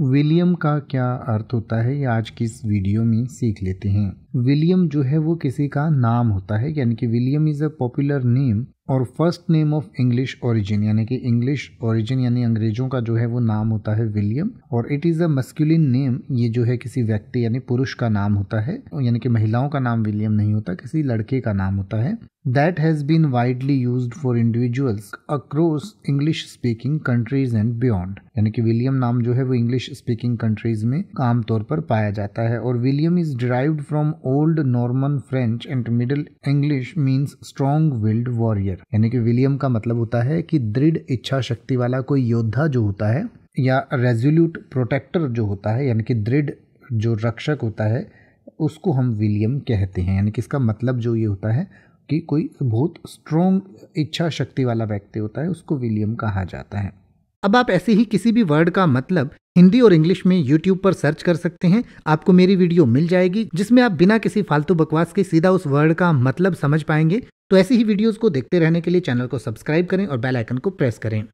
William का क्या अर्थ होता है ये आज की इस वीडियो में सीख लेते हैं विलियम जो है वो किसी का नाम होता है यानी कि William is a popular name और first name of English origin यानी कि इंग्लिश ओरिजिन यानी अंग्रेजों का जो है वो नाम होता है विलियम और it is a masculine name ये जो है किसी व्यक्ति यानी पुरुष का नाम होता है यानी कि महिलाओं का नाम विलियम नहीं होता किसी लड़के का नाम होता है that has been widely used for individuals across English speaking countries and beyond. यानी कि विलियम नाम जो है वो इंग्लिश स्पीकिंग कंट्रीज में आमतौर पर पाया जाता है और William is derived from Old Norman French and Middle English means strong willed warrior यानी कि विलियम का मतलब होता है कि दृढ़ इच्छा शक्ति वाला कोई योद्धा जो होता है या रेजोल्यूट प्रोटेक्टर जो होता है यानी कि दृढ़ जो रक्षक होता है उसको हम विलियम कहते हैं यानी कि इसका मतलब जो ये होता है कि कोई बहुत स्ट्रोंग इच्छा शक्ति वाला व्यक्ति होता है उसको विलियम कहा जाता है अब आप ऐसे ही किसी भी वर्ड का मतलब हिंदी और इंग्लिश में यूट्यूब पर सर्च कर सकते हैं आपको मेरी वीडियो मिल जाएगी जिसमें आप बिना किसी फालतू बकवास के सीधा उस वर्ड का मतलब समझ पाएंगे तो ऐसी ही वीडियोस को देखते रहने के लिए चैनल को सब्सक्राइब करें और बेल आइकन को प्रेस करें